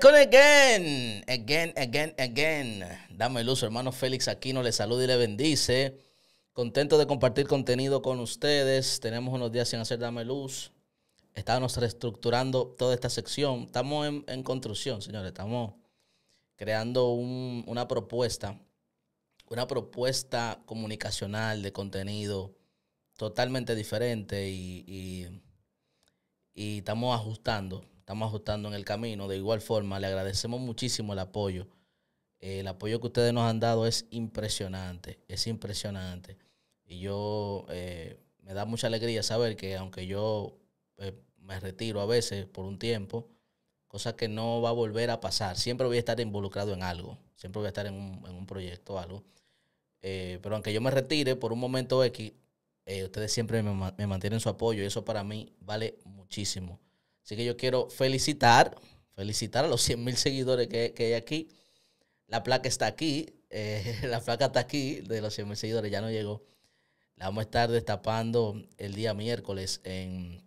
Con again. Again, again, again. Dame luz, hermano Félix Aquino le saluda y le bendice. Contento de compartir contenido con ustedes. Tenemos unos días sin hacer Dame luz. Estábamos reestructurando toda esta sección. Estamos en, construcción, señores. Estamos creando una propuesta, una propuesta comunicacional de contenido totalmente diferente y, y estamos ajustando estamos ajustando en el camino. De igual forma, le agradecemos muchísimo el apoyo. Eh, el apoyo que ustedes nos han dado es impresionante, es impresionante. Y yo eh, me da mucha alegría saber que aunque yo eh, me retiro a veces por un tiempo, cosa que no va a volver a pasar, siempre voy a estar involucrado en algo, siempre voy a estar en un, proyecto o algo. pero aunque yo me retire por un momento X, ustedes siempre me, me mantienen su apoyo y eso para mí vale muchísimo. Así que yo quiero felicitar, felicitar a los 100 mil seguidores que, hay aquí. La placa está aquí, eh, la placa está aquí de los 100 mil seguidores, ya no llegó. La vamos a estar destapando el día miércoles en,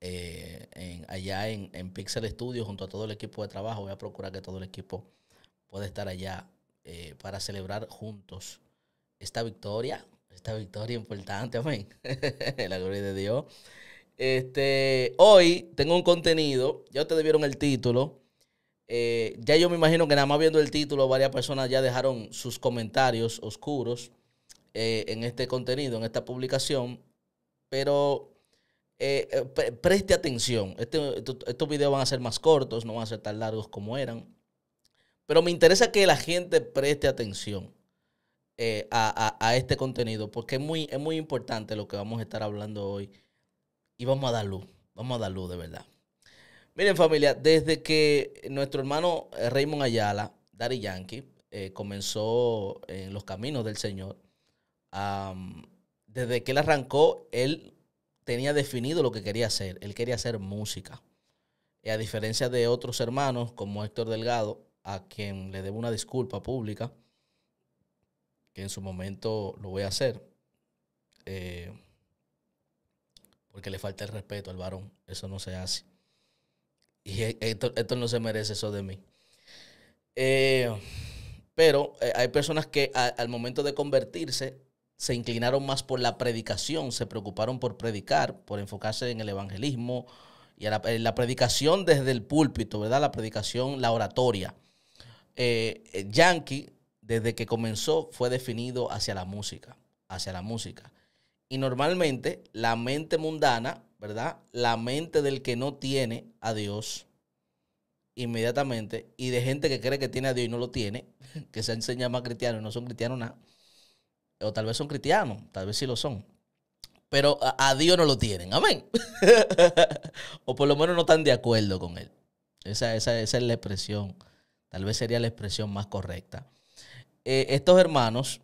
eh, en allá en, en, Pixel Studio junto a todo el equipo de trabajo. Voy a procurar que todo el equipo pueda estar allá eh, para celebrar juntos esta victoria, esta victoria importante, amén. la gloria de Dios. Este, hoy tengo un contenido, ya ustedes vieron el título. Eh, ya yo me imagino que nada más viendo el título, varias personas ya dejaron sus comentarios oscuros eh, en este contenido, en esta publicación. Pero eh, preste atención. Este, estos videos van a ser más cortos, no van a ser tan largos como eran. Pero me interesa que la gente preste atención a, este contenido, porque muy, es muy importante lo que vamos a estar hablando hoy y vamos a dar luz, vamos a dar luz de verdad. Miren familia, desde que nuestro hermano eh, Raymond Ayala, Dari Yankee, eh, comenzó en los caminos del Señor, desde que él arrancó, él tenía definido lo que quería hacer, él quería hacer música. Y a diferencia de otros hermanos como Héctor Delgado, a quien le debo una disculpa pública, que en su momento lo voy a hacer. Eh, porque le falta el respeto al varón. Eso no se hace. Y e, esto, no se merece eso de mí. Eh, pero eh, hay personas que al momento de convertirse se inclinaron más por la predicación, se preocuparon por predicar, por enfocarse en el evangelismo y la, predicación desde el púlpito, ¿verdad? La predicación, la oratoria. Eh, Yankee, desde que comenzó, fue definido hacia la música, hacia la música. Y normalmente la mente mundana, ¿verdad? La mente del que no tiene a Dios inmediatamente y de gente que cree que tiene a Dios y no lo tiene, que se enseña más cristianos y no son cristianos nada. O tal vez son cristianos, tal vez sí lo son. Pero a, Dios no lo tienen, amén. o por lo menos no están de acuerdo con él. Esa, es la expresión, tal vez sería la expresión más correcta. Eh, estos hermanos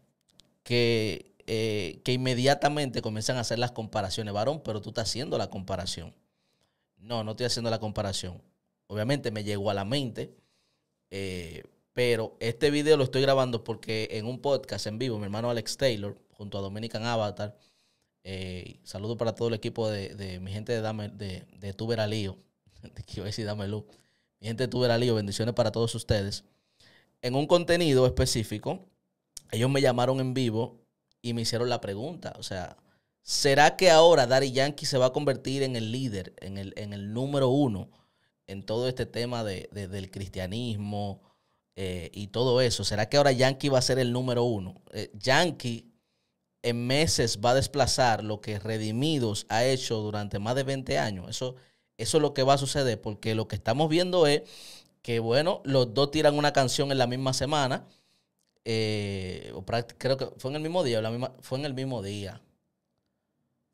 que eh, que inmediatamente comienzan a hacer las comparaciones. Varón, pero tú estás haciendo la comparación. No, no estoy haciendo la comparación. Obviamente me llegó a la mente, eh, pero este video lo estoy grabando porque en un podcast en vivo, mi hermano Alex Taylor, junto a Dominican Avatar, eh, saludo para todo el equipo de, mi gente de, Dame, de, de decir Dame Luz, mi gente de Tuberalío, bendiciones para todos ustedes. En un contenido específico, ellos me llamaron en vivo y me hicieron la pregunta, o sea, ¿será que ahora Daddy Yankee se va a convertir en el líder, en el, en el número uno en todo este tema de, del cristianismo eh, y todo eso? ¿Será que ahora Yankee va a ser el número uno? Eh, Yankee en meses va a desplazar lo que Redimidos ha hecho durante más de 20 años. Eso, eso es lo que va a suceder, porque lo que estamos viendo es que, bueno, los dos tiran una canción en la misma semana eh, creo que fue en el mismo día, fue en el mismo día.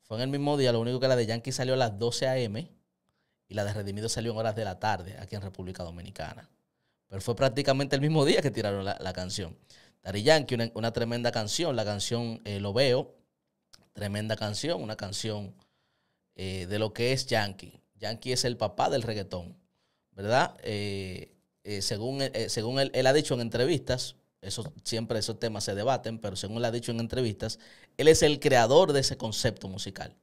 Fue en el mismo día, lo único que la de Yankee salió a las 12 a.m. y la de Redimido salió en horas de la tarde aquí en República Dominicana. Pero fue prácticamente el mismo día que tiraron la, canción. Dari Yankee, una, tremenda canción, la canción eh, Lo Veo, tremenda canción, una canción eh, de lo que es Yankee. Yankee es el papá del reggaetón, ¿verdad? Eh, según según él, él ha dicho en entrevistas, eso, siempre esos temas se debaten, pero según lo ha dicho en entrevistas, él es el creador de ese concepto musical,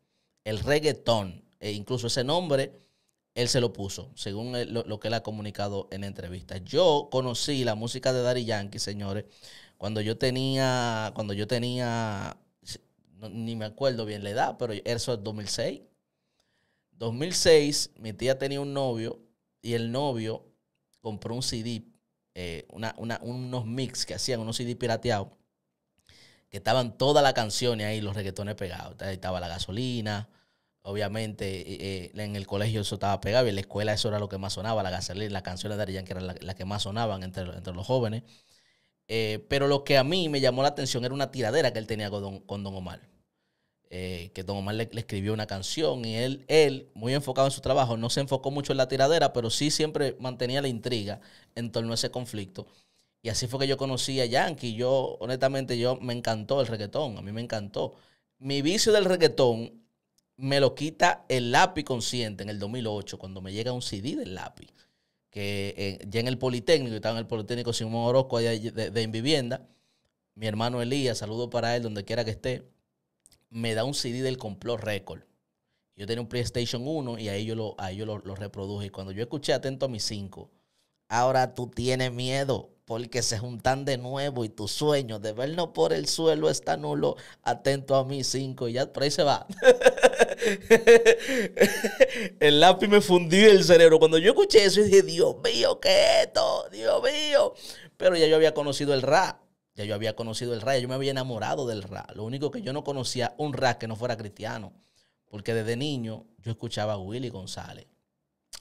el reggaetón. E incluso ese nombre él se lo puso, según lo, que él ha comunicado en entrevistas. Yo conocí la música de Daddy Yankee, señores, cuando yo tenía, cuando yo tenía, ni me acuerdo bien la edad, pero eso es 2006. 2006, mi tía tenía un novio y el novio compró un CD eh, unos mix que hacían, unos CD pirateados, que estaban todas las canciones ahí, los reggaetones pegados. Ahí estaba la gasolina, obviamente eh, eh, en el colegio eso estaba pegado y en la escuela eso era lo que más sonaba, la gasolina, las canciones de Arellán que eran las la que más sonaban entre, entre los jóvenes. pero lo que a mí me llamó la atención era una tiradera que él tenía con con don Omar. Eh, que Don Omar le, escribió una canción y él, él, muy enfocado en su trabajo, no se enfocó mucho en la tiradera, pero sí siempre mantenía la intriga en torno a ese conflicto. Y así fue que yo conocí a Yankee. Yo, honestamente, yo me encantó el reggaetón, a mí me encantó. Mi vicio del reggaetón me lo quita el lápiz consciente en el 2008, cuando me llega un CD del lápiz, que eh, ya en el Politécnico, estaba en el Politécnico Simón Orozco allá de, de, mi hermano Elías, saludo para él donde quiera que esté, me da un CD del complot record. Yo tenía un PlayStation 1 y ahí yo lo, yo lo, reproduje. Y cuando yo escuché atento a mis cinco, ahora tú tienes miedo porque se juntan de nuevo y tu sueño de vernos por el suelo está nulo. Atento a mis cinco y ya por ahí se va. el lápiz me fundió el cerebro. Cuando yo escuché eso dije, Dios mío, ¿qué es esto? Dios mío. Pero ya yo había conocido el rap. Ya yo había conocido el ya yo me había enamorado del rap. Lo único que yo no conocía un rap que no fuera cristiano. Porque desde niño yo escuchaba a Willy González,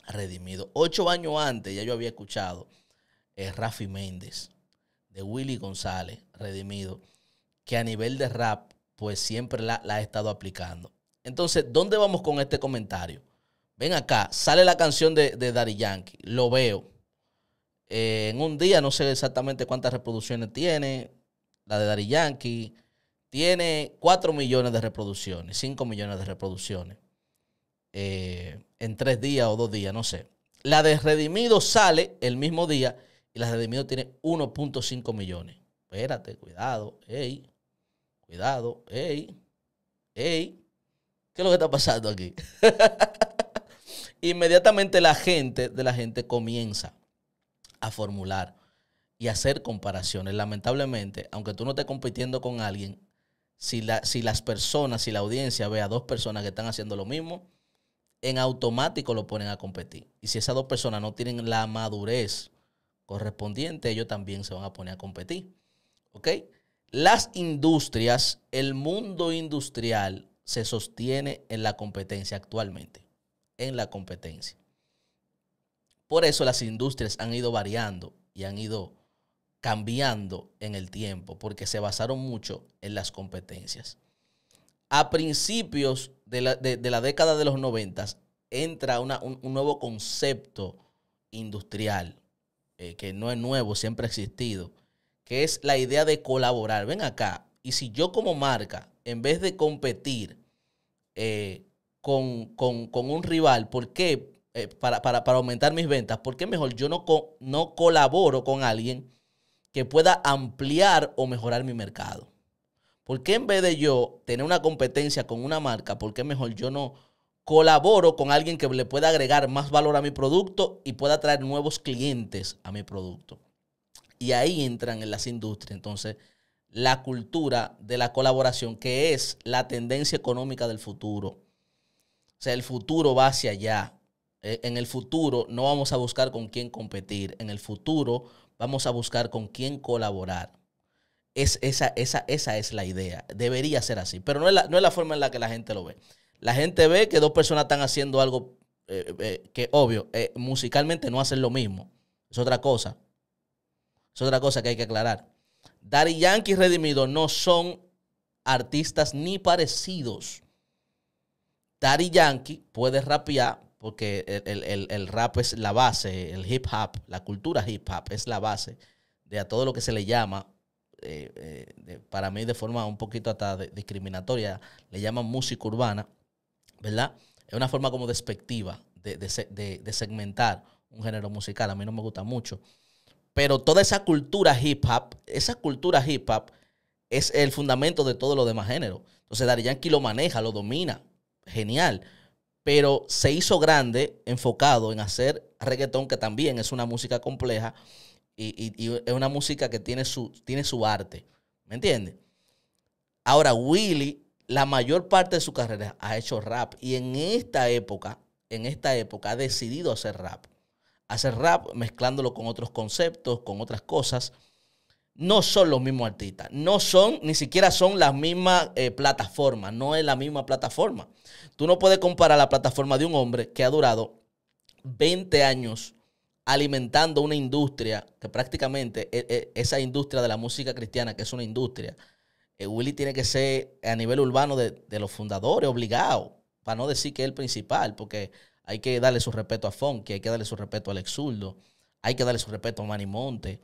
redimido. Ocho años antes ya yo había escuchado a Rafi Méndez, de Willy González, redimido, que a nivel de rap, pues siempre la, he estado aplicando. Entonces, ¿dónde vamos con este comentario? Ven acá, sale la canción de, de Daddy Yankee, lo veo. Eh, en un día, no sé exactamente cuántas reproducciones tiene, la de Dari Yankee, tiene 4 millones de reproducciones, 5 millones de reproducciones. Eh, en tres días o dos días, no sé. La de Redimido sale el mismo día y la de Redimido tiene 1.5 millones. Espérate, cuidado, ey, cuidado, ey. ¿Qué es lo que está pasando aquí? Inmediatamente la gente de la gente comienza a formular y hacer comparaciones. Lamentablemente, aunque tú no estés compitiendo con alguien, si, la, si las personas, si la audiencia ve a dos personas que están haciendo lo mismo, en automático lo ponen a competir. Y si esas dos personas no tienen la madurez correspondiente, ellos también se van a poner a competir. ¿Ok? Las industrias, el mundo industrial se sostiene en la competencia actualmente, en la competencia. Por eso las industrias han ido variando y han ido cambiando en el tiempo, porque se basaron mucho en las competencias. A principios de la, década de los 90 entra un, nuevo concepto industrial, eh, que no es nuevo, siempre ha existido, que es la idea de colaborar. Ven acá, y si yo como marca, en vez de competir eh, con, con, con un rival, ¿por qué? Eh, para, para, aumentar mis ventas, ¿por qué mejor yo no, no colaboro con alguien que pueda ampliar o mejorar mi mercado? ¿Por qué en vez de yo tener una competencia con una marca, por qué mejor yo no colaboro con alguien que le pueda agregar más valor a mi producto y pueda traer nuevos clientes a mi producto? Y ahí entran en las industrias. Entonces, la cultura de la colaboración, que es la tendencia económica del futuro. O sea, el futuro va hacia allá. Eh, en el futuro no vamos a buscar con quién competir, en el futuro vamos a buscar con quién colaborar. Es, esa, esa, esa es la idea, debería ser así, pero no es, la, forma en la que la gente lo ve. La gente ve que dos personas están haciendo algo eh, eh, que, obvio, musicalmente no hacen lo mismo, es otra cosa, es otra cosa que hay que aclarar. Daddy Yankee y Redimido no son artistas ni parecidos. Daddy Yankee puede rapear, porque el, rap es la base, el hip hop, la cultura hip hop es la base de a todo lo que se le llama, eh, eh, para mí de forma un poquito hasta discriminatoria, le llaman música urbana, ¿verdad? Es una forma como despectiva de, de, segmentar un género musical, a mí no me gusta mucho, pero toda esa cultura hip hop, esa cultura hip hop es el fundamento de todos los demás géneros. Entonces Dari Yankee lo maneja, lo domina, genial pero se hizo grande enfocado en hacer reggaetón, que también es una música compleja y, es una música que tiene su, tiene su arte. ¿Me entiendes? Ahora, Willy, la mayor parte de su carrera ha hecho rap y en esta época, en esta época ha decidido hacer rap. Hacer rap mezclándolo con otros conceptos, con otras cosas no son los mismos artistas, no son, ni siquiera son las mismas eh, plataforma, plataformas, no es la misma plataforma. Tú no puedes comparar la plataforma de un hombre que ha durado 20 años alimentando una industria que prácticamente e, e, esa industria de la música cristiana, que es una industria, eh, Willy tiene que ser a nivel urbano de, los fundadores, obligado, para no decir que es el principal, porque hay que darle su respeto a Fonky hay que darle su respeto a Alex hay que darle su respeto a Manny Monte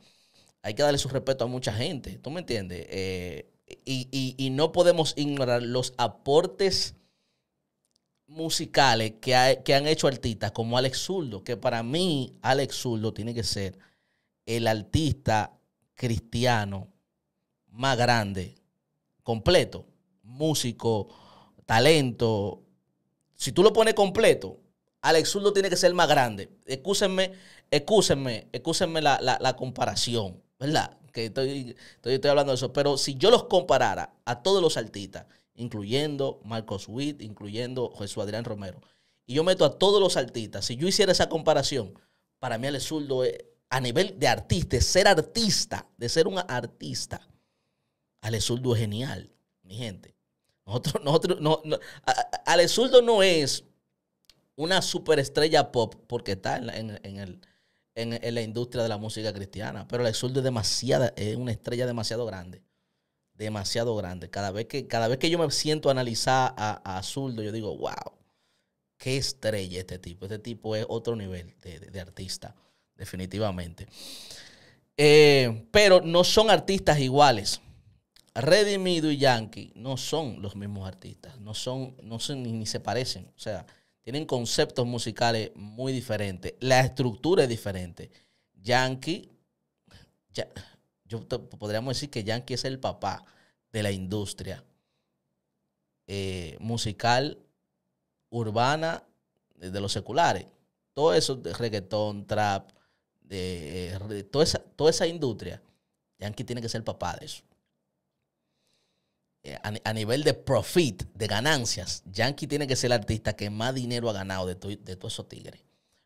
hay que darle su respeto a mucha gente, ¿tú me entiendes? Eh, y, no podemos ignorar los aportes musicales que, han hecho artistas como Alex Zurdo, que para mí Alex Zurdo tiene que ser el artista cristiano más grande, completo, músico, talento. Si tú lo pones completo, Alex Zurdo tiene que ser más grande. Excúsenme, excúsenme, excúsenme la comparación. ¿verdad? Que estoy, estoy, estoy, hablando de eso. Pero si yo los comparara a todos los artistas, incluyendo Marcos Witt, incluyendo Jesús Adrián Romero, y yo meto a todos los artistas, si yo hiciera esa comparación, para mí Alezurdo, a nivel de artista, de ser artista, de ser un artista, Alezurdo es genial, mi gente. Nosotros, nosotros, no, no no es una superestrella pop porque está en el en, la industria de la música cristiana. Pero el Exurdo es demasiada, es una estrella demasiado grande. Demasiado grande. Cada vez que, cada vez que yo me siento analizada a, a yo digo, wow, qué estrella este tipo. Este tipo es otro nivel de, artista, definitivamente. Eh, pero no son artistas iguales. Redimido y Yankee no son los mismos artistas. No son, no son ni se parecen. O sea, tienen conceptos musicales muy diferentes. La estructura es diferente. Yankee, yo podríamos decir que Yankee es el papá de la industria eh, musical urbana de los seculares. Todo eso de reggaetón, trap, de, eh, toda, toda esa industria. Yankee tiene que ser el papá de eso. Eh, a, nivel de profit, de ganancias, Yankee tiene que ser el artista que más dinero ha ganado de, todos de esos tigres.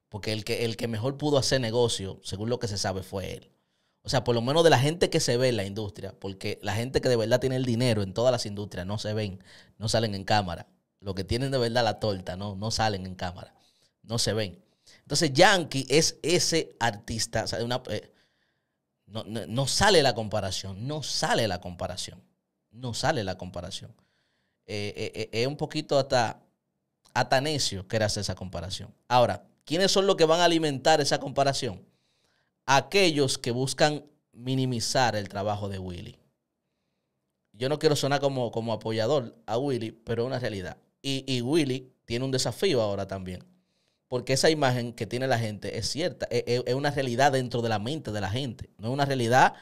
Porque el que, el que mejor pudo hacer negocio, según lo que se sabe, fue él. O sea, por lo menos de la gente que se ve en la industria, porque la gente que de verdad tiene el dinero en todas las industrias no se ven, no salen en cámara. Los que tienen de verdad la torta no, no salen en cámara, no se ven. Entonces, Yankee es ese artista, eh, no sale la comparación, no sale la comparación no sale la comparación. Eh, eh, eh, es un poquito hasta, necio querer hacer esa comparación. Ahora, ¿quiénes son los que van a alimentar esa comparación? Aquellos que buscan minimizar el trabajo de Willy. Yo no quiero sonar como, como apoyador a Willy, pero es una realidad. Y, Willy tiene un desafío ahora también. Porque esa imagen que tiene la gente es cierta, e, e, es, una realidad dentro de la mente de la gente. No es una realidad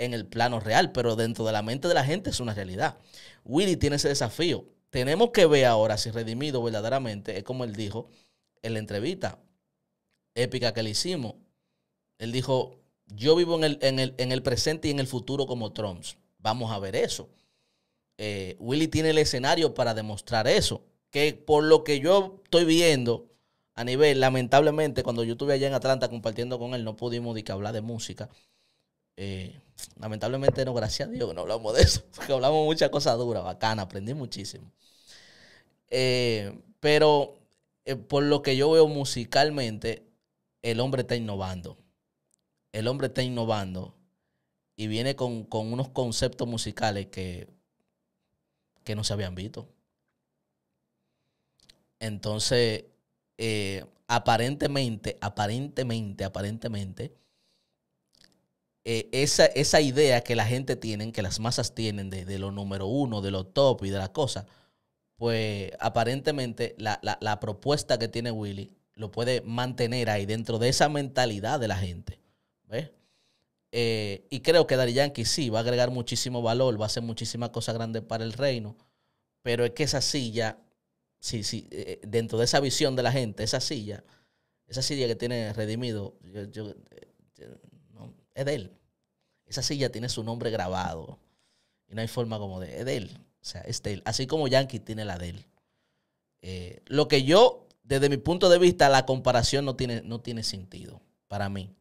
en el plano real, pero dentro de la mente de la gente es una realidad. Willy tiene ese desafío. Tenemos que ver ahora si redimido verdaderamente es como él dijo en la entrevista épica que le hicimos. Él dijo, yo vivo en el, en el, presente y en el futuro como Trump. Vamos a ver eso. Eh, Willy tiene el escenario para demostrar eso. Que por lo que yo estoy viendo a nivel, lamentablemente, cuando yo estuve allá en Atlanta compartiendo con él, no pudimos ni hablar de música eh, lamentablemente no, gracias a Dios que no hablamos de eso, porque hablamos muchas cosas duras, bacana, aprendí muchísimo. Eh, pero eh, por lo que yo veo musicalmente, el hombre está innovando. El hombre está innovando y viene con, con unos conceptos musicales que, que no se habían visto. Entonces, aparentemente, aparentemente, aparentemente, eh, esa, esa, idea que la gente tiene, que las masas tienen de, lo número uno, de lo top y de la cosa, pues aparentemente la, propuesta que tiene Willy lo puede mantener ahí dentro de esa mentalidad de la gente. Eh, y creo que Dari Yankee sí va a agregar muchísimo valor, va a hacer muchísimas cosas grandes para el reino, pero es que esa silla, sí, sí, eh, dentro de esa visión de la gente, esa silla, esa silla que tiene redimido, es de él. Esa silla tiene su nombre grabado. Y no hay forma como de, es de él. O sea, es de él. Así como Yankee tiene la de él. Eh, lo que yo, desde mi punto de vista, la comparación no tiene, no tiene sentido para mí.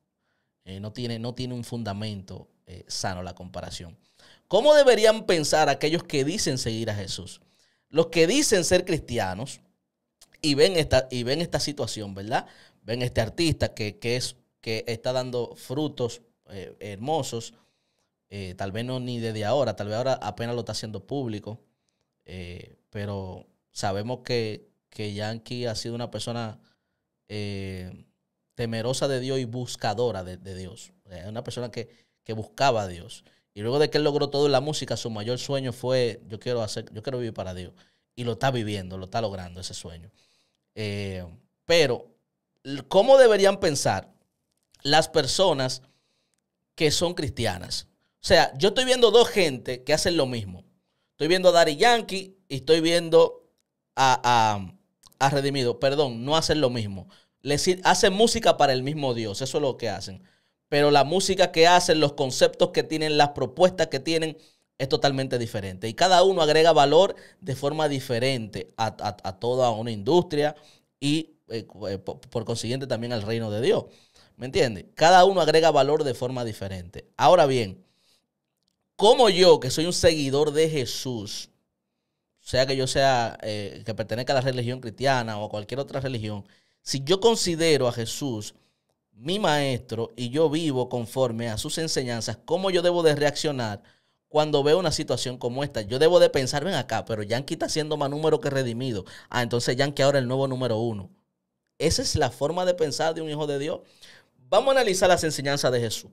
Eh, no, tiene, no tiene un fundamento eh, sano la comparación. ¿Cómo deberían pensar aquellos que dicen seguir a Jesús? Los que dicen ser cristianos y ven esta, y ven esta situación, ¿verdad? Ven este artista que, es, que está dando frutos eh, hermosos. Eh, tal vez no ni desde ahora, tal vez ahora apenas lo está haciendo público. Eh, pero sabemos que, Yankee ha sido una persona temerosa de Dios y buscadora de, Dios. una persona que, buscaba a Dios. Y luego de que él logró todo en la música, su mayor sueño fue, yo quiero hacer, yo quiero vivir para Dios. Y lo está viviendo, lo está logrando ese sueño. pero, ¿cómo deberían pensar las personas que son cristianas. O sea, yo estoy viendo dos gente que hacen lo mismo. Estoy viendo a Dari Yankee y estoy viendo a, Redimido. Perdón, no hacen lo mismo. Les, hacen música para el mismo Dios, eso es lo que hacen. Pero la música que hacen, los conceptos que tienen, las propuestas que tienen, es totalmente diferente. Y cada uno agrega valor de forma diferente a, toda una industria y eh, eh, por consiguiente también al reino de Dios. ¿Me entiendes? Cada uno agrega valor de forma diferente. Ahora bien, como yo, que soy un seguidor de Jesús, sea que yo sea, eh, que pertenezca a la religión cristiana o a cualquier otra religión, si yo considero a Jesús mi maestro y yo vivo conforme a sus enseñanzas, ¿cómo yo debo de reaccionar cuando veo una situación como esta? Yo debo de pensar, ven acá, pero Yankee está siendo más número que redimido. Ah, entonces Yankee ahora es el nuevo número uno. Esa es la forma de pensar de un hijo de Dios vamos a analizar las enseñanzas de Jesús.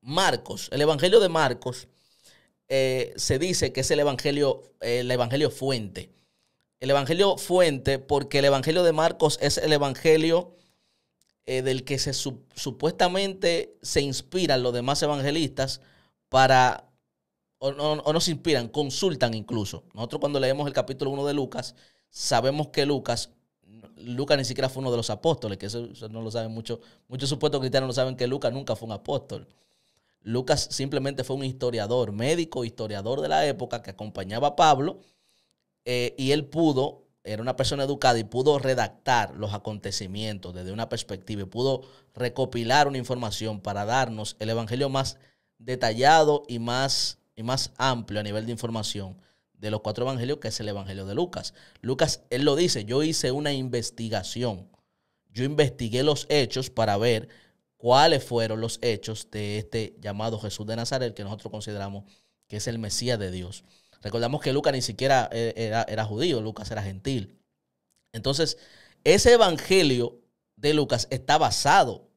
Marcos, el Evangelio de Marcos, eh, se dice que es el Evangelio, el Evangelio fuente. El Evangelio fuente, porque el Evangelio de Marcos es el Evangelio eh, del que se supuestamente se inspiran los demás evangelistas para, o no, o no se inspiran, consultan incluso. Nosotros cuando leemos el capítulo 1 de Lucas, sabemos que Lucas Lucas ni siquiera fue uno de los apóstoles, que eso, no lo saben muchos, Muchos supuestos cristianos no saben que Lucas nunca fue un apóstol. Lucas simplemente fue un historiador, médico, historiador de la época que acompañaba a Pablo eh, y él pudo, era una persona educada y pudo redactar los acontecimientos desde una perspectiva y pudo recopilar una información para darnos el evangelio más detallado y más, y más amplio a nivel de información de los cuatro evangelios, que es el evangelio de Lucas. Lucas, él lo dice, yo hice una investigación. Yo investigué los hechos para ver cuáles fueron los hechos de este llamado Jesús de Nazaret, que nosotros consideramos que es el Mesías de Dios. Recordamos que Lucas ni siquiera e-, era, era judío, Lucas era gentil. Entonces, ese evangelio de Lucas está basado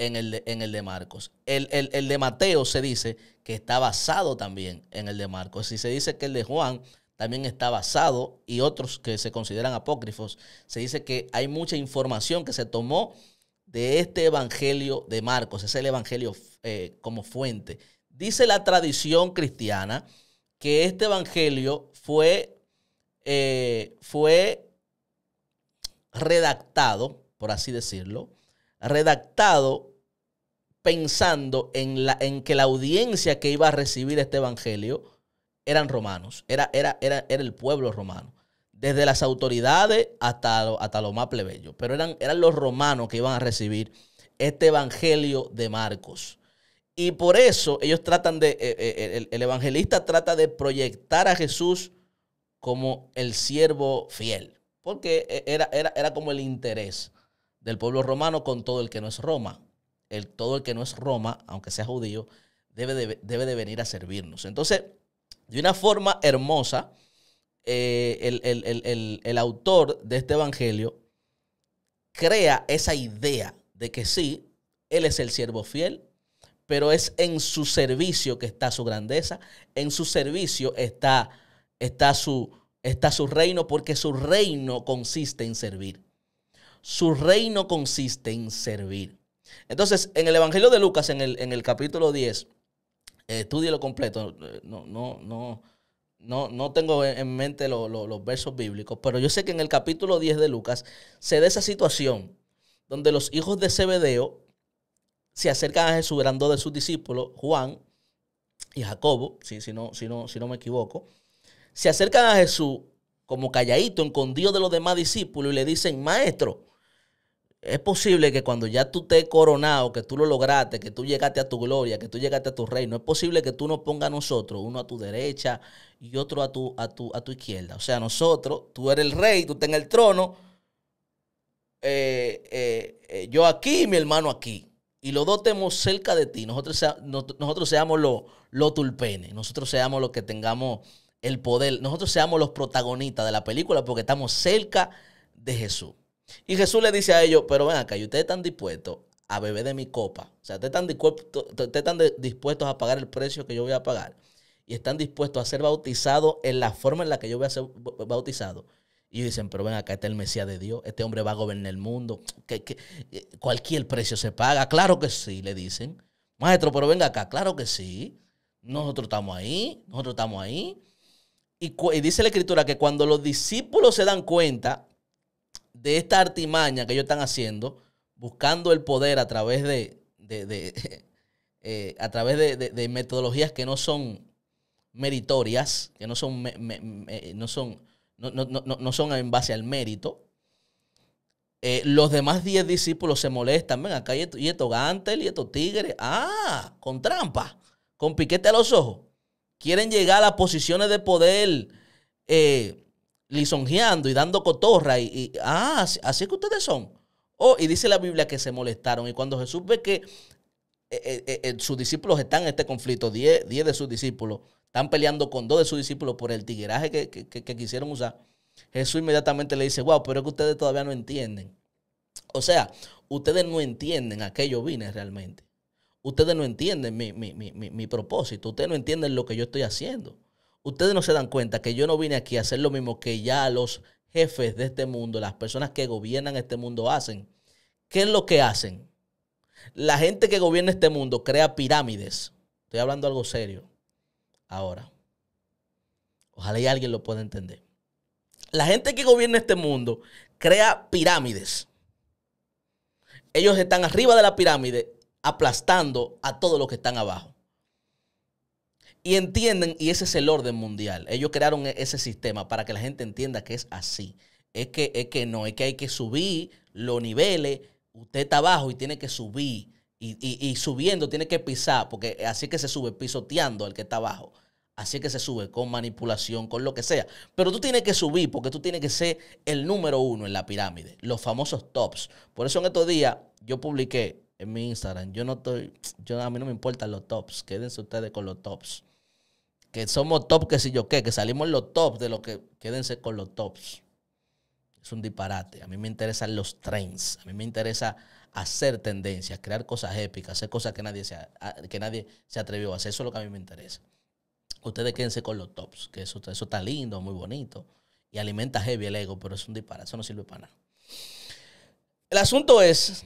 en el de, Marcos. El, de Mateo se dice que está basado también en el de Marcos. Y se dice que el de Juan también está basado y otros que se consideran apócrifos, se dice que hay mucha información que se tomó de este evangelio de Marcos, es el evangelio eh, como fuente. Dice la tradición cristiana que este evangelio fue, eh, fue redactado, por así decirlo, redactado pensando en, la, en que la audiencia que iba a recibir este evangelio eran romanos, era, era, era, era el pueblo romano, desde las autoridades hasta, hasta los más plebeyos, pero eran, eran los romanos que iban a recibir este evangelio de Marcos. Y por eso ellos tratan de, eh, eh, el, evangelista trata de proyectar a Jesús como el siervo fiel, porque e, era, era, era, como el interés del pueblo romano con todo el que no es Roma todo el que no es Roma, aunque sea judío, debe de, venir a servirnos. Entonces, de una forma hermosa, eh, el, autor de este Evangelio crea esa idea de que sí, Él es el siervo fiel, pero es en su servicio que está su grandeza, en su servicio está su reino, porque su reino consiste en servir. Su reino consiste en servir. Entonces, en el Evangelio de Lucas, en el, en el capítulo 10, estudie lo completo. No, no, no, no, no tengo en mente los versos bíblicos, pero yo sé que en el capítulo 10 de Lucas se da esa situación donde los hijos de Zebedeo se acercan a Jesús, eran dos de sus discípulos, Juan y Jacobo, si, no, si, no, si no me equivoco, se acercan a Jesús como calladito, escondido de los demás discípulos y le dicen, maestro, es posible que cuando ya tú te coronado, que tú lo lograste, que tú llegaste a tu gloria, que tú llegaste a tu reino, es posible que tú nos pongas a nosotros, uno a tu derecha y otro a tu, a tu, a tu izquierda. O sea, nosotros, tú eres el rey, tú estás en el trono, eh, eh, eh, yo aquí y mi hermano aquí. Y los dos tenemos cerca de ti. Nosotros, nosotros seamos los, los tulpenes, nosotros seamos los que tengamos el poder, nosotros seamos los protagonistas de la película porque estamos cerca de Jesús. Y Jesús le dice a ellos, pero ven acá, ¿y ustedes están dispuestos a beber de mi copa? O sea, ¿ustedes están, dispuestos, dispuestos a pagar el precio que yo voy a pagar? Y están dispuestos a ser bautizados en la forma en la que yo voy a ser bautizado. Y dicen, pero ven acá, este es el Mesías de Dios, este hombre va a gobernar el mundo, que, eh, cualquier precio se paga. Claro que sí, le dicen. Maestro, pero ven acá, claro que sí. Nosotros estamos ahí, nosotros estamos ahí. y dice la escritura que cuando los discípulos se dan cuenta de esta artimaña que ellos están haciendo, buscando el poder a través de, eh, a través de, metodologías que no son meritorias, que no son, eh, no, son no, son en base al mérito. Eh, los demás diez discípulos se molestan. Ven acá, y esto gantel, y esto tigre Ah, con trampa, con piquete a los ojos. Quieren llegar a posiciones de poder lisonjeando y dando cotorra y, ah, así, es que ustedes son. Oh, y dice la Biblia que se molestaron y cuando Jesús ve que eh, eh, eh, sus discípulos están en este conflicto, 10 de sus discípulos están peleando con dos de sus discípulos por el tigueraje que, quisieron usar, Jesús inmediatamente le dice, wow, pero es que ustedes todavía no entienden. O sea, ustedes no entienden a qué yo vine realmente. Ustedes no entienden mi, mi propósito. Ustedes no entienden lo que yo estoy haciendo. Ustedes no se dan cuenta que yo no vine aquí a hacer lo mismo que ya los jefes de este mundo, las personas que gobiernan este mundo hacen. ¿Qué es lo que hacen? La gente que gobierna este mundo crea pirámides. Estoy hablando algo serio ahora. Ojalá y alguien lo pueda entender. La gente que gobierna este mundo crea pirámides. Ellos están arriba de la pirámide aplastando a todos los que están abajo. Y entienden, y ese es el orden mundial. Ellos crearon e-, ese sistema para que la gente entienda que es así. Es que, es que no, es que hay que subir los niveles. Usted está abajo y tiene que subir. Y, subiendo tiene que pisar, porque así que se sube, pisoteando al que está abajo. Así que se sube con manipulación, con lo que sea. Pero tú tienes que subir porque tú tienes que ser el número uno en la pirámide, los famosos tops. Por eso en estos días yo publiqué en mi Instagram, yo no estoy, yo, a mí no me importan los tops, quédense ustedes con los tops que somos top, que si yo qué, que salimos los top de lo que. Quédense con los tops. Es un disparate. A mí me interesan los trends. A mí me interesa hacer tendencias, crear cosas épicas, hacer cosas que nadie se, que nadie se atrevió a hacer. Eso es lo que a mí me interesa. Ustedes quédense con los tops, que eso, eso está lindo, muy bonito. Y alimenta heavy el ego, pero es un disparate. Eso no sirve para nada. El asunto es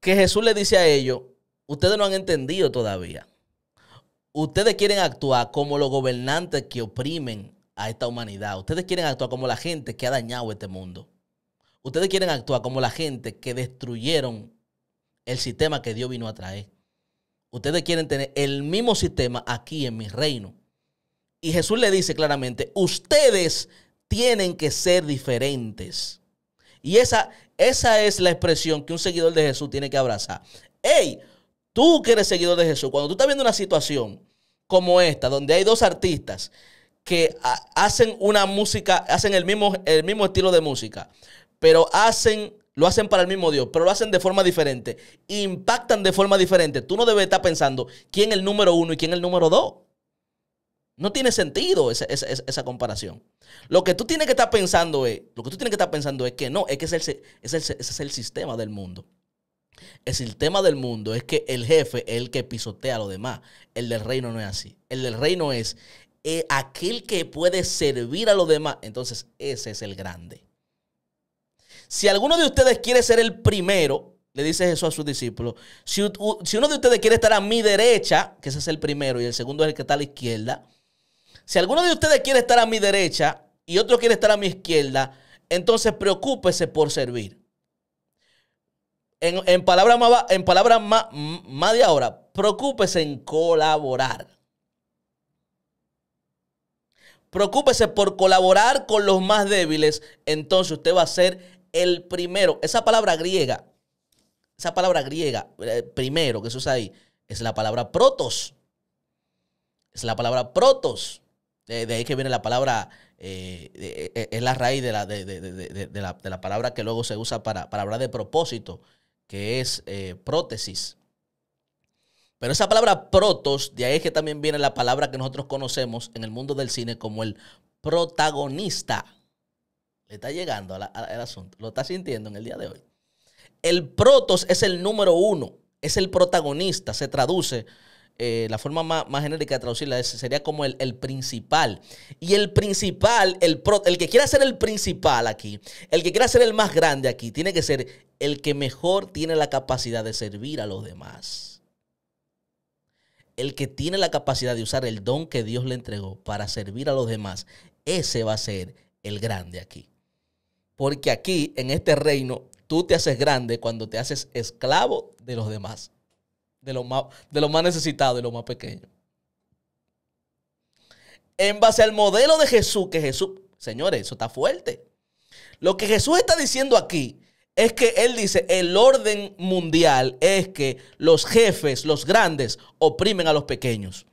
que Jesús le dice a ellos, ustedes no han entendido todavía ustedes quieren actuar como los gobernantes que oprimen a esta humanidad. Ustedes quieren actuar como la gente que ha dañado este mundo. Ustedes quieren actuar como la gente que destruyeron el sistema que Dios vino a traer. Ustedes quieren tener el mismo sistema aquí en mi reino. Y Jesús le dice claramente, ustedes tienen que ser diferentes. Y esa, esa es la expresión que un seguidor de Jesús tiene que abrazar. ¡Ey! Tú que eres seguidor de Jesús, cuando tú estás viendo una situación como esta, donde hay dos artistas que ah, hacen una música, hacen el mismo, el mismo estilo de música, pero hacen, lo hacen para el mismo Dios, pero lo hacen de forma diferente, impactan de forma diferente. Tú no debes estar pensando quién es el número uno y quién es el número dos. No tiene sentido esa, esa, comparación. Lo que tú tienes que estar pensando es, lo que tú tienes que estar pensando es que no, es que ese es el sistema del mundo. Es El tema del mundo es que el jefe es el que pisotea a los demás. El del reino no es así. El del reino es eh, aquel que puede servir a los demás. Entonces, ese es el grande. Si alguno de ustedes quiere ser el primero, le dice Jesús a sus discípulos, si, si uno de ustedes quiere estar a mi derecha, que ese es el primero y el segundo es el que está a la izquierda, si alguno de ustedes quiere estar a mi derecha y otro quiere estar a mi izquierda, entonces preocúpese por servir. En, en palabras más, de ahora, preocúpese en colaborar. Preocúpese por colaborar con los más débiles, entonces usted va a ser el primero. Esa palabra griega, esa palabra griega, eh, primero que se usa ahí, es la palabra protos. Es la palabra protos. De, ahí que viene la palabra, eh, eh, es la raíz de la, de, la, palabra que luego se usa para hablar de propósito que es eh, prótesis. Pero esa palabra protos, de ahí es que también viene la palabra que nosotros conocemos en el mundo del cine como el protagonista. Le está llegando al asunto, lo está sintiendo en el día de hoy. El protos es el número uno, es el protagonista, se traduce eh, la forma más, genérica de traducirla sería como el, principal. Y el principal, el, el que quiera ser el principal aquí, el que quiera ser el más grande aquí, tiene que ser el que mejor tiene la capacidad de servir a los demás. El que tiene la capacidad de usar el don que Dios le entregó para servir a los demás, ese va a ser el grande aquí. Porque aquí, en este reino, tú te haces grande cuando te haces esclavo de los demás de los más, de los más necesitados y los más pequeños. En base al modelo de Jesús, que Jesús, señores, eso está fuerte. Lo que Jesús está diciendo aquí es que él dice, el orden mundial es que los jefes, los grandes, oprimen a los pequeños.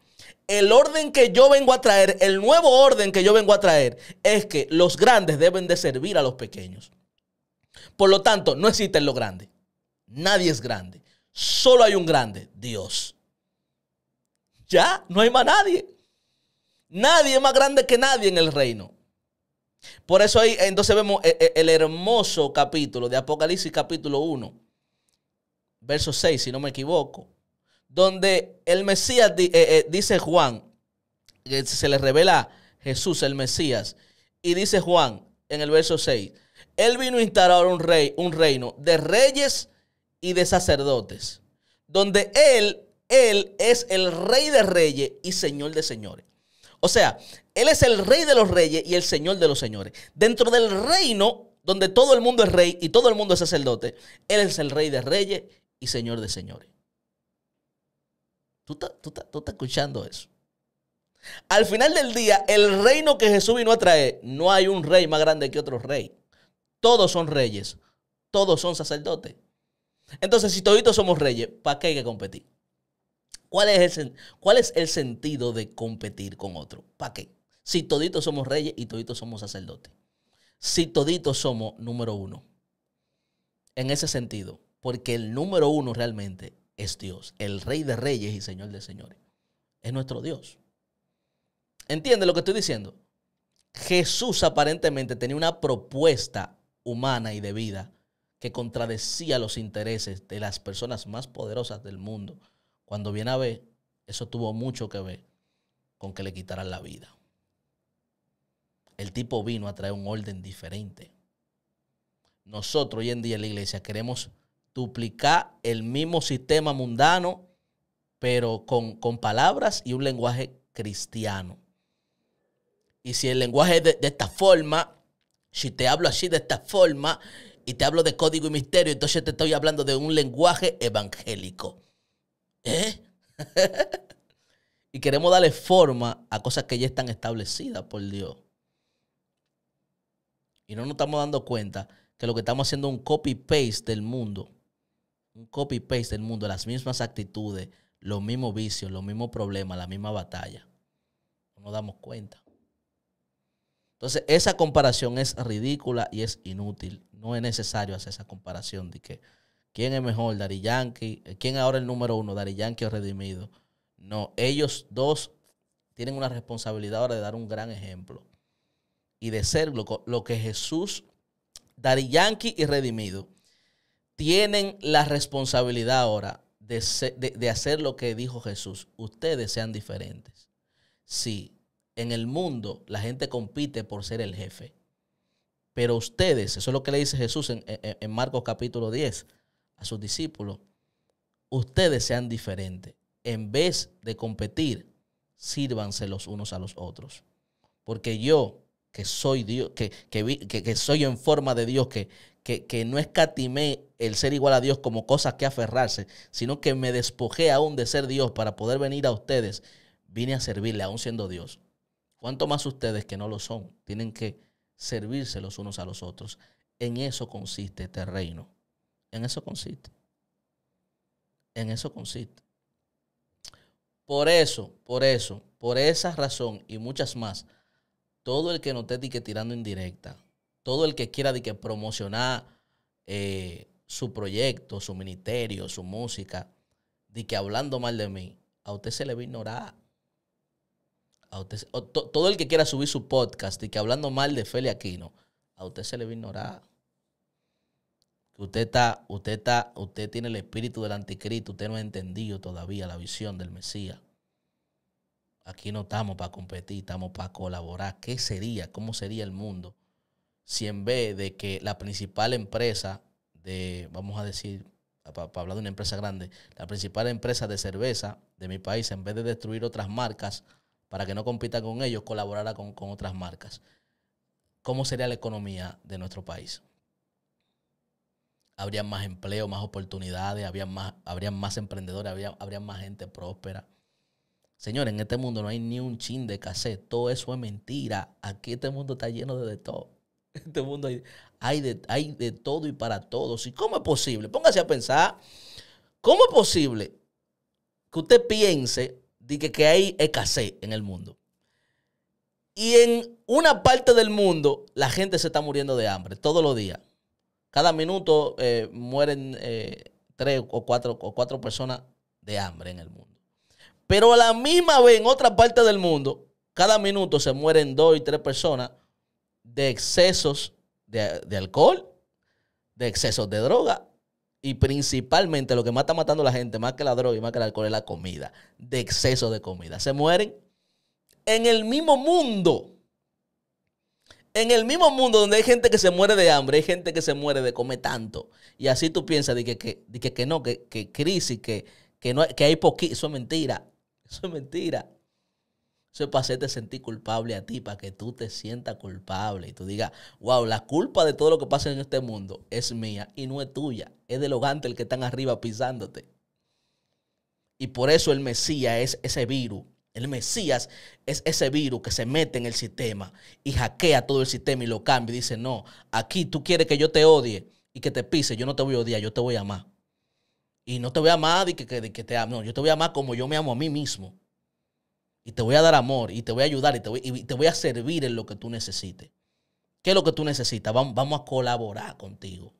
El orden que yo vengo a traer, el nuevo orden que yo vengo a traer, es que los grandes deben de servir a los pequeños. Por lo tanto, no existen los grandes. Nadie es grande solo hay un grande, Dios. Ya, no hay más nadie. Nadie es más grande que nadie en el reino. Por eso ahí entonces vemos eh, eh, el hermoso capítulo de Apocalipsis capítulo 1, verso 6, si no me equivoco, donde el Mesías eh, dice Juan, se le revela Jesús el Mesías, y dice Juan en el verso 6, él vino a instalar un rey, un reino de reyes y de sacerdotes, donde él, él es el rey de reyes y señor de señores. O sea, él es el rey de los reyes y el señor de los señores. Dentro del reino donde todo el mundo es rey y todo el mundo es sacerdote, él es el rey de reyes y señor de señores. Tú estás escuchando eso. Al final del día, el reino que Jesús vino a traer, no hay un rey más grande que otro rey. Todos son reyes, todos son sacerdotes, entonces, si toditos somos reyes, ¿para qué hay que competir? ¿Cuál es, el, sentido de competir con otro? ¿Para qué? Si toditos somos reyes y toditos somos sacerdotes. Si toditos somos número uno. En ese sentido, porque el número uno realmente es Dios, el rey de reyes y señor de señores. Es nuestro Dios. ¿Entiende lo que estoy diciendo? Jesús aparentemente tenía una propuesta humana y de vida que contradecía los intereses de las personas más poderosas del mundo. Cuando viene a ver, eso tuvo mucho que ver con que le quitaran la vida. El tipo vino a traer un orden diferente. Nosotros hoy en día en la iglesia queremos duplicar el mismo sistema mundano, pero con, palabras y un lenguaje cristiano. Y si el lenguaje es de, de esta forma, si te hablo así de esta forma, y te hablo de código y misterio, entonces te estoy hablando de un lenguaje evangélico. ¿Eh? y queremos darle forma a cosas que ya están establecidas por Dios. Y no nos estamos dando cuenta que lo que estamos haciendo es un copy-paste del mundo. Un copy-paste del mundo, las mismas actitudes, los mismos vicios, los mismos problemas, la misma batalla. No nos damos cuenta. Entonces, esa comparación es ridícula y es inútil no es necesario hacer esa comparación de que quién es mejor, Dari Yankee, eh, quién ahora es el número uno, Dari Yankee o Redimido. No, ellos dos tienen una responsabilidad ahora de dar un gran ejemplo y de ser lo, que Jesús, Dari Yankee y Redimido tienen la responsabilidad ahora de, de, de hacer lo que dijo Jesús. Ustedes sean diferentes. Sí, en el mundo la gente compite por ser el jefe. Pero ustedes, eso es lo que le dice Jesús en, Marcos capítulo 10 a sus discípulos, ustedes sean diferentes. En vez de competir, sírvanse los unos a los otros. Porque yo, que soy Dios, que, que, que, soy en forma de Dios, que, no escatimé el ser igual a Dios como cosa que aferrarse, sino que me despojé aún de ser Dios para poder venir a ustedes, vine a servirle aún siendo Dios. ¿Cuánto más ustedes que no lo son? Tienen que servirse los unos a los otros. En eso consiste este reino. En eso consiste. En eso consiste. Por eso, por eso, por esa razón y muchas más, todo el que no esté tirando tirando indirecta, todo el que quiera que promocionar eh, su proyecto, su ministerio, su música, de que hablando mal de mí, a usted se le va a ignorar usted, todo el que quiera subir su podcast y que hablando mal de Feli Aquino, a usted se le va a Usted está, usted está, usted tiene el espíritu del anticristo, usted no ha entendido todavía la visión del Mesías. Aquí no estamos para competir, estamos para colaborar. ¿Qué sería? ¿Cómo sería el mundo si en vez de que la principal empresa de, vamos a decir, para hablar de una empresa grande, la principal empresa de cerveza de mi país, en vez de destruir otras marcas, para que no compita con ellos, colaborara con, otras marcas. ¿Cómo sería la economía de nuestro país? ¿Habría más empleo, más oportunidades, ¿Habría más, más emprendedores, habría, más gente próspera. Señores, en este mundo no hay ni un chin de café Todo eso es mentira. Aquí este mundo está lleno de, de todo. Este mundo hay, hay, de, hay de todo y para todos. ¿Y cómo es posible? Póngase a pensar. ¿Cómo es posible que usted piense de que, hay escasez en el mundo. Y en una parte del mundo la gente se está muriendo de hambre todos los días. Cada minuto eh, mueren eh, tres o cuatro, o cuatro personas de hambre en el mundo. Pero a la misma vez en otra parte del mundo, cada minuto se mueren dos y tres personas de excesos de alcohol, de excesos de droga y principalmente lo que más está matando a la gente, más que la droga y más que el alcohol, es la comida, de exceso de comida. Se mueren en el mismo mundo. En el mismo mundo donde hay gente que se muere de hambre, hay gente que se muere de comer tanto. Y así tú piensas de que, que, que, no, que, crisis, que, no, que hay poquito. Eso es mentira. Eso es mentira. Eso es para hacerte sentir culpable a ti, para que tú te sientas culpable y tú digas, wow, la culpa de todo lo que pasa en este mundo es mía y no es tuya. Es delogante el que están arriba pisándote. Y por eso el Mesías es ese virus. El Mesías es ese virus que se mete en el sistema y hackea todo el sistema y lo cambia. Y dice, no, aquí tú quieres que yo te odie y que te pise. Yo no te voy a odiar, yo te voy a amar. Y no te voy a amar y que, de que te amo. No, yo te voy a amar como yo me amo a mí mismo y te voy a dar amor y te voy a ayudar y te voy, a servir en lo que tú necesites. ¿Qué es lo que tú necesitas? Vamos, vamos a colaborar contigo.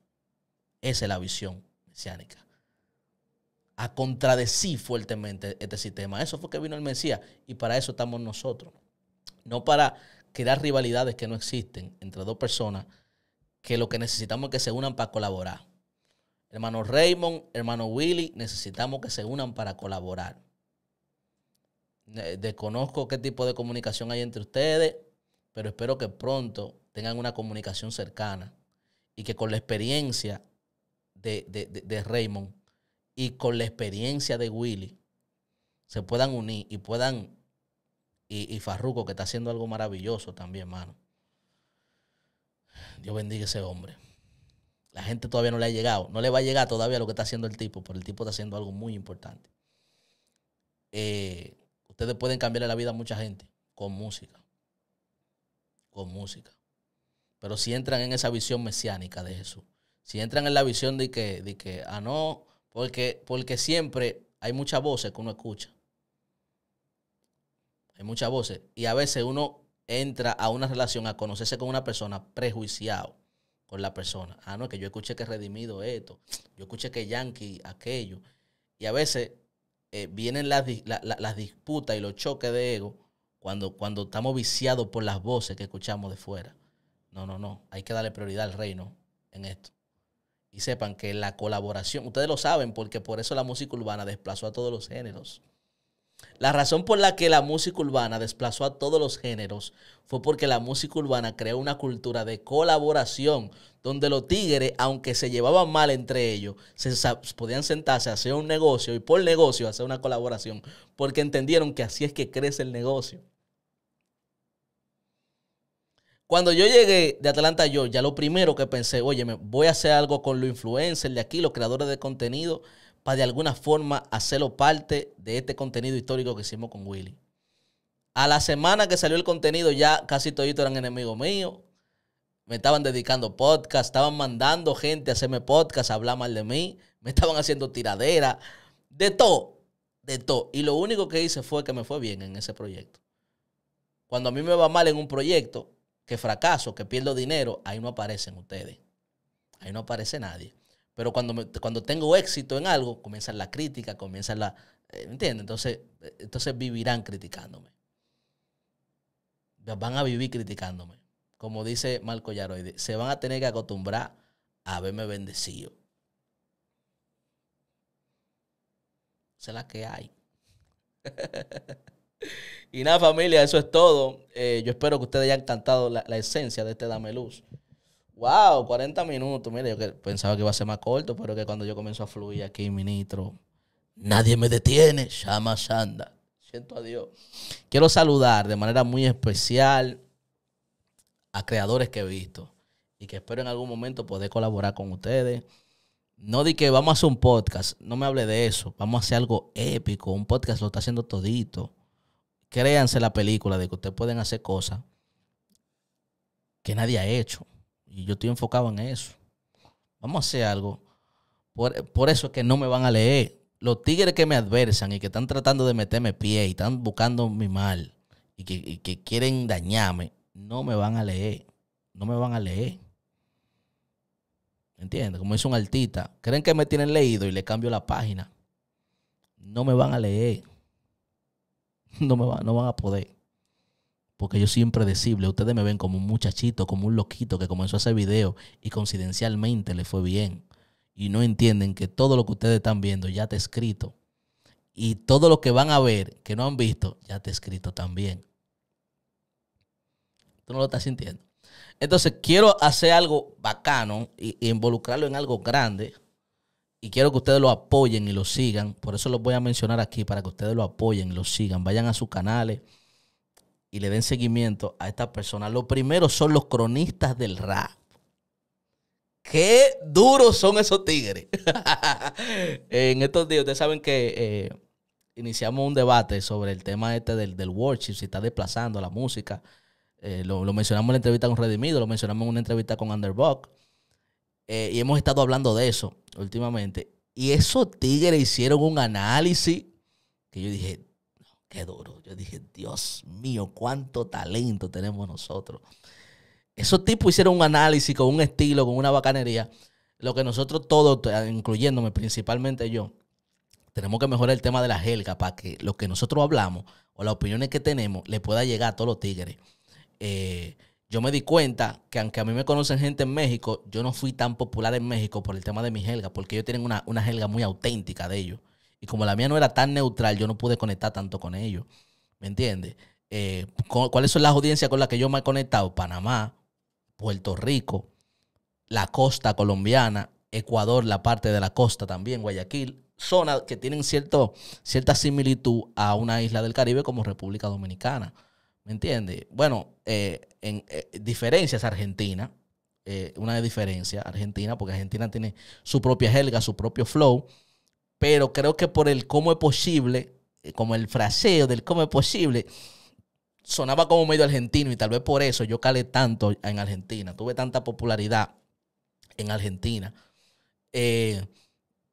Esa es la visión mesiánica. A contradecir fuertemente este sistema. Eso fue que vino el Mesías y para eso estamos nosotros. No para crear rivalidades que no existen entre dos personas que lo que necesitamos es que se unan para colaborar. Hermano Raymond, hermano Willy, necesitamos que se unan para colaborar desconozco qué tipo de comunicación hay entre ustedes, pero espero que pronto tengan una comunicación cercana y que con la experiencia de, de, Raymond y con la experiencia de Willy se puedan unir y puedan, y, y Farruco que está haciendo algo maravilloso también, hermano. Dios bendiga ese hombre. La gente todavía no le ha llegado. No le va a llegar todavía lo que está haciendo el tipo, pero el tipo está haciendo algo muy importante. Eh, Ustedes pueden cambiarle la vida a mucha gente con música. Con música. Pero si entran en esa visión mesiánica de Jesús, si entran en la visión de que, de que ah, no, porque, porque siempre hay muchas voces que uno escucha. Hay muchas voces. Y a veces uno entra a una relación a conocerse con una persona prejuiciado con la persona. Ah, no, que yo escuché que Redimido esto, yo escuché que Yankee aquello. Y a veces eh, vienen las, las, disputas y los choques de ego cuando, cuando estamos viciados por las voces que escuchamos de fuera. No, no, no. Hay que darle prioridad al reino en esto. Y sepan que la colaboración, ustedes lo saben porque por eso la música urbana desplazó a todos los géneros. La razón por la que la música urbana desplazó a todos los géneros fue porque la música urbana creó una cultura de colaboración donde los tigres, aunque se llevaban mal entre ellos, se podían sentarse a hacer un negocio y por negocio hacer una colaboración porque entendieron que así es que crece el negocio. Cuando yo llegué de Atlanta, yo ya lo primero que pensé, oye, voy a hacer algo con los influencers de aquí, los creadores de contenido, de alguna forma hacerlo parte de este contenido histórico que hicimos con Willy. A la semana que salió el contenido, ya casi todos eran enemigos míos. Me estaban dedicando podcast, estaban mandando gente a hacerme podcast, a hablar mal de mí. Me estaban haciendo tiradera. De todo, de todo. Y lo único que hice fue que me fue bien en ese proyecto. Cuando a mí me va mal en un proyecto, que fracaso, que pierdo dinero, ahí no aparecen ustedes. Ahí no aparece nadie. Pero cuando, cuando tengo éxito en algo, comienza la crítica, comienza la... Eh, ¿Me entiendes? Entonces, eh, entonces vivirán criticándome. Van a vivir criticándome. Como dice Marco Yaroide, se van a tener que acostumbrar a verme bendecido. Será que hay. y nada, familia, eso es todo. Eh, yo espero que ustedes hayan cantado la esencia de este Dame Luz wow, 40 minutos. Mire, yo que pensaba que iba a ser más corto, pero que cuando yo comienzo a fluir aquí, ministro, nadie me detiene. Llama anda. Siento a Dios. Quiero saludar de manera muy especial a creadores que he visto y que espero en algún momento poder colaborar con ustedes. No di que vamos a hacer un podcast, no me hable de eso. Vamos a hacer algo épico. Un podcast lo está haciendo todito. Créanse la película de que ustedes pueden hacer cosas que nadie ha hecho y yo estoy enfocado en eso. Vamos a hacer algo. Por, eso es que no me van a leer. Los tigres que me adversan y que están tratando de meterme pie y están buscando mi mal y que, quieren dañarme, no me van a leer. No me van a leer. ¿Entiendes? Como es un artista, creen que me tienen leído y le cambio la página. No me van a leer. No me no van a poder porque yo siempre decible Ustedes me ven como un muchachito, como un loquito que comenzó a hacer video y coincidencialmente le fue bien. Y no entienden que todo lo que ustedes están viendo ya está escrito. Y todo lo que van a ver que no han visto ya está escrito también. Tú no lo estás sintiendo. Entonces quiero hacer algo bacano e involucrarlo en algo grande. Y quiero que ustedes lo apoyen y lo sigan. Por eso los voy a mencionar aquí para que ustedes lo apoyen y lo sigan. Vayan a sus canales y le den seguimiento a esta persona. lo primero son los cronistas del rap. Qué duros son esos tigres. en estos días, ustedes saben que eh, iniciamos un debate sobre el tema este del, del worship, si está desplazando la música. Eh, lo, mencionamos en la entrevista con Redimido, lo mencionamos en una entrevista con Underbox. Eh, y hemos estado hablando de eso últimamente. Y esos tigres hicieron un análisis que yo dije, Qué duro. Yo dije, Dios mío, cuánto talento tenemos nosotros. Esos tipos hicieron un análisis con un estilo, con una bacanería. Lo que nosotros todos, eh, incluyéndome principalmente yo, tenemos que mejorar el tema de la jerga para que lo que nosotros hablamos o las opiniones que tenemos le pueda llegar a todos los tigres. Eh, yo me di cuenta que aunque a mí me conocen gente en México, yo no fui tan popular en México por el tema de mi jerga, porque ellos tienen una, una muy auténtica de ellos. Y como la mía no era tan neutral, yo no pude conectar tanto con ellos. ¿Me entiendes? Eh, ¿Cuáles son las audiencias con las que yo me he conectado? Panamá, Puerto Rico, la costa colombiana, Ecuador, la parte de la costa también, Guayaquil, zonas que tienen cierto, cierta similitud a una isla del Caribe como República Dominicana. ¿Me entiendes? Bueno, eh, en, eh, diferencias Argentina, eh, una diferencia Argentina, porque Argentina tiene su propia helga, su propio flow, pero creo que por el cómo es posible, eh, como el fraseo del cómo es posible, sonaba como medio argentino y tal vez por eso yo calé tanto en Argentina, tuve tanta popularidad en Argentina. Eh,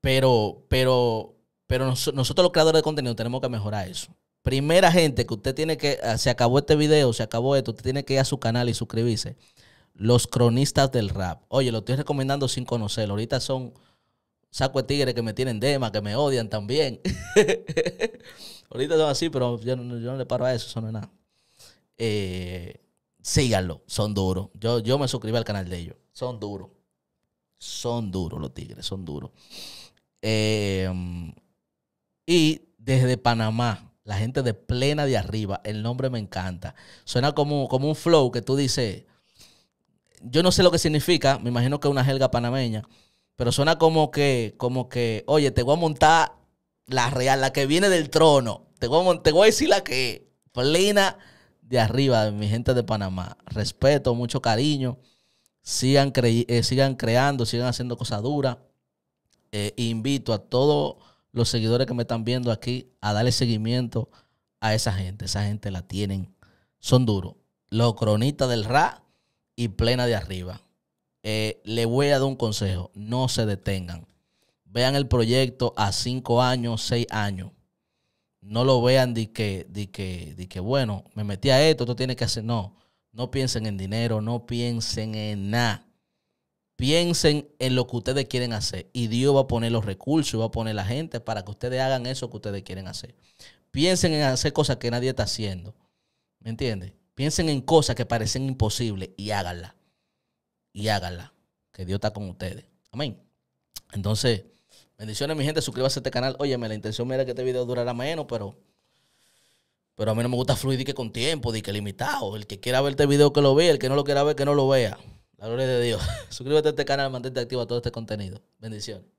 pero, pero, pero nosotros los creadores de contenido tenemos que mejorar eso. Primera gente que usted tiene que, ah, se acabó este video, se acabó esto, usted tiene que ir a su canal y suscribirse. Los cronistas del rap. Oye, lo estoy recomendando sin conocerlo. Ahorita son saco de tigres que me tienen dema, que me odian también. Ahorita son así, pero yo, no le paro a eso, eso no es nada. Eh, síganlo, son duros. Yo, yo me suscribí al canal de ellos. Son duros. Son duros los tigres, son duros. Eh, y desde Panamá, la gente de plena de arriba, el nombre me encanta. Suena como, como un flow que tú dices. Yo no sé lo que significa, me imagino que es una jerga panameña pero suena como que, como que, oye, te voy a montar la real, la que viene del trono. Te voy a, decir la que plena de arriba, de mi gente de Panamá. Respeto, mucho cariño. Sigan, eh, sigan creando, sigan haciendo cosas duras. Eh, invito a todos los seguidores que me están viendo aquí a darle seguimiento a esa gente. Esa gente la tienen. Son duros. Los cronistas del RA y plena de arriba. Eh, le voy a dar un consejo. No se detengan. Vean el proyecto a cinco años, seis años. No lo vean de que, que bueno, me metí a esto, esto tiene que hacer. No, no piensen en dinero, no piensen en nada. Piensen en lo que ustedes quieren hacer. Y Dios va a poner los recursos va a poner la gente para que ustedes hagan eso que ustedes quieren hacer. Piensen en hacer cosas que nadie está haciendo. ¿Me entiendes? Piensen en cosas que parecen imposibles y háganlas y háganla. Que Dios está con ustedes. Amén. Entonces, bendiciones, mi gente. Suscríbase a este canal. Óyeme, la intención era que este video durara menos, pero. Pero a mí no me gusta fluir que con tiempo, y que limitado. El que quiera ver este video que lo vea, el que no lo quiera ver que no lo vea. La gloria de Dios. Suscríbete a este canal, mantente activo a todo este contenido. Bendiciones.